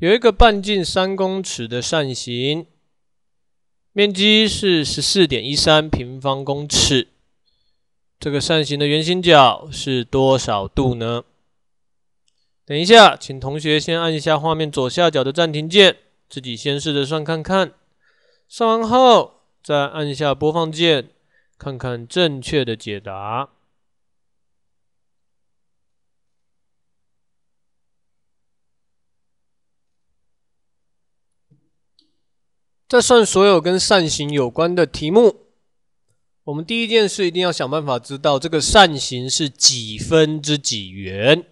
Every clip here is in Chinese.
有一个半径三公尺的扇形，面积是十四点一三平方公尺，这个扇形的圆心角是多少度呢？等一下，请同学先按一下画面左下角的暂停键，自己先试着算看看，算完后再按下播放键，看看正确的解答。在算所有跟扇形有关的题目，我们第一件事一定要想办法知道这个扇形是几分之几圆。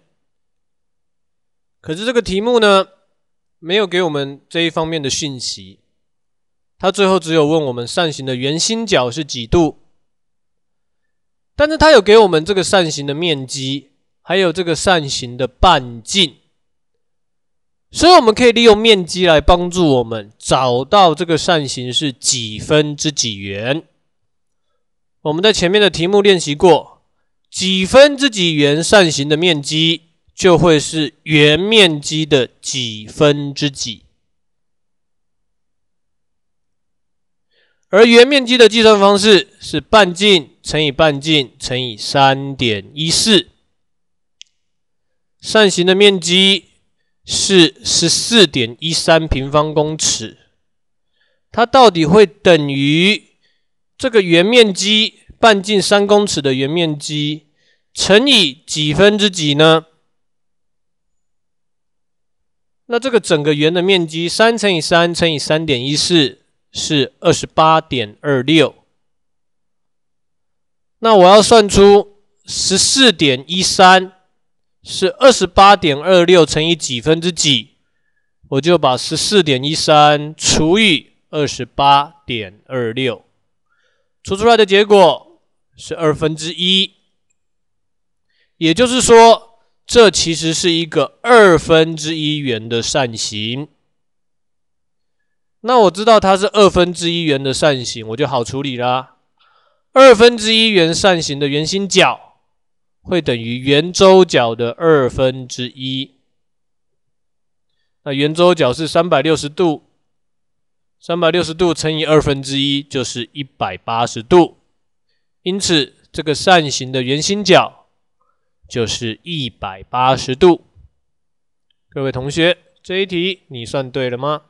可是这个题目呢，没有给我们这一方面的讯息，它最后只有问我们扇形的圆心角是几度，但是它有给我们这个扇形的面积，还有这个扇形的半径。所以我们可以利用面积来帮助我们找到这个扇形是几分之几圆。我们在前面的题目练习过，几分之几圆扇形的面积就会是圆面积的几分之几。而圆面积的计算方式是半径乘以半径乘以三点一四。扇形的面积。是十四点一三平方公尺，它到底会等于这个圆面积，半径三公尺的圆面积乘以几分之几呢？那这个整个圆的面积，三乘以三乘以三点一四，是二十八点二六。那我要算出十四点一三。是二十八点二六乘以几分之几，我就把十四点一三除以二十八点二六，除出来的结果是二分之一，也就是说，这其实是一个二分之一圆的扇形。那我知道它是二分之一圆的扇形，我就好处理啦。二分之一圆扇形的圆心角。会等于圆周角的二分之一。那圆周角是三百六十度，三百六十度乘以二分之一就是一百八十度。因此，这个扇形的圆心角就是一百八十度。各位同学，这一题你算对了吗？